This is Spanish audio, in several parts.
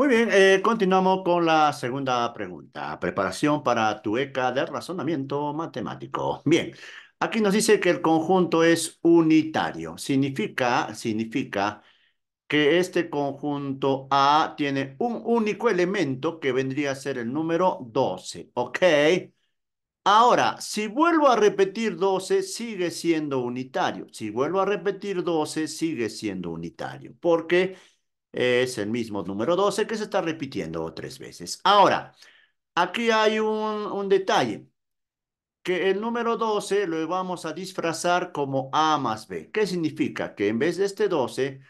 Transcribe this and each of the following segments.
Muy bien, eh, continuamos con la segunda pregunta. Preparación para tu ECA de razonamiento matemático. Bien, aquí nos dice que el conjunto es unitario. Significa, significa que este conjunto A tiene un único elemento que vendría a ser el número 12. ¿Ok? Ahora, si vuelvo a repetir 12, sigue siendo unitario. Si vuelvo a repetir 12, sigue siendo unitario. Porque... Es el mismo número 12 que se está repitiendo tres veces. Ahora, aquí hay un, detalle. Que el número 12 lo vamos a disfrazar como A más B. ¿Qué significa? Que en vez de este 12,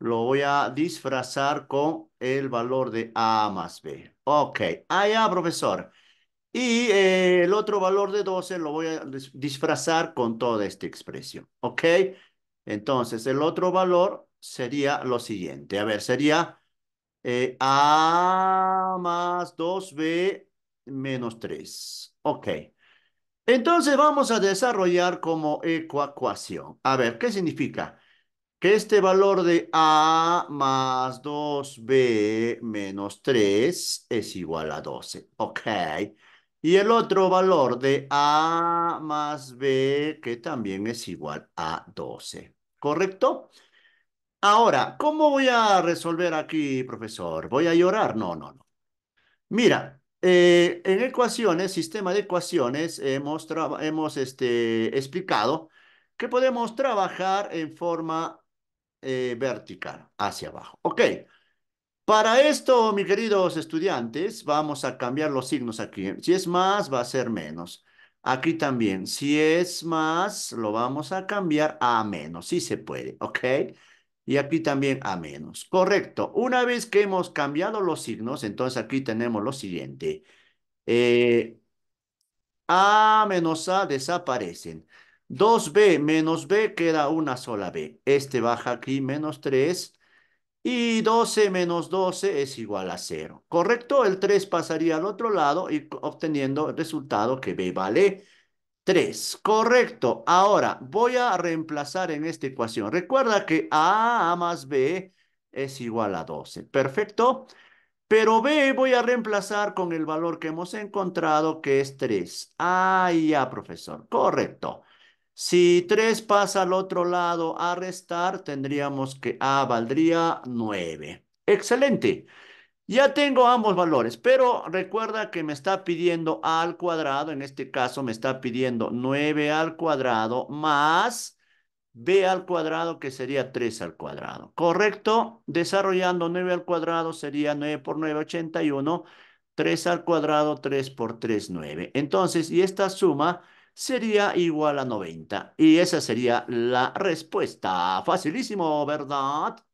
lo voy a disfrazar con el valor de A más B. Ok, allá, profesor. Y eh, el otro valor de 12 lo voy a disfrazar con toda esta expresión. ¿Ok? Entonces, el otro valor sería lo siguiente. A ver, sería eh, A más 2B menos 3. Ok. Entonces vamos a desarrollar como ecuación. A ver, ¿qué significa? Que este valor de A más 2B menos 3 es igual a 12. Ok. Y el otro valor de A más B, que también es igual a 12. ¿Correcto? Ahora, ¿cómo voy a resolver aquí, profesor? ¿Voy a llorar? No, no, no. Mira, eh, en ecuaciones, sistema de ecuaciones, hemos, hemos este, explicado que podemos trabajar en forma eh, vertical, hacia abajo. Ok. Para esto, mis queridos estudiantes, vamos a cambiar los signos aquí. Si es más, va a ser menos. Aquí también, si es más, lo vamos a cambiar a menos, sí se puede, ¿ok? y aquí también a menos. Correcto. Una vez que hemos cambiado los signos, entonces aquí tenemos lo siguiente. Eh, a menos A desaparecen. 2B menos B queda una sola B. Este baja aquí menos 3. Y 12 menos 12 es igual a 0. ¿Correcto? El 3 pasaría al otro lado y obteniendo el resultado que B vale 3. Correcto. Ahora voy a reemplazar en esta ecuación. Recuerda que A más B es igual a 12. Perfecto. Pero B voy a reemplazar con el valor que hemos encontrado, que es 3. Ah, ya, profesor. Correcto. Si 3 pasa al otro lado a restar, tendríamos que A valdría 9. Excelente. Ya tengo ambos valores, pero recuerda que me está pidiendo a al cuadrado, en este caso me está pidiendo 9 al cuadrado más b al cuadrado que sería 3 al cuadrado. ¿Correcto? Desarrollando 9 al cuadrado sería 9 por 9, 81. 3 al cuadrado, 3 por 3, 9. Entonces, y esta suma sería igual a 90. Y esa sería la respuesta. Facilísimo, ¿verdad?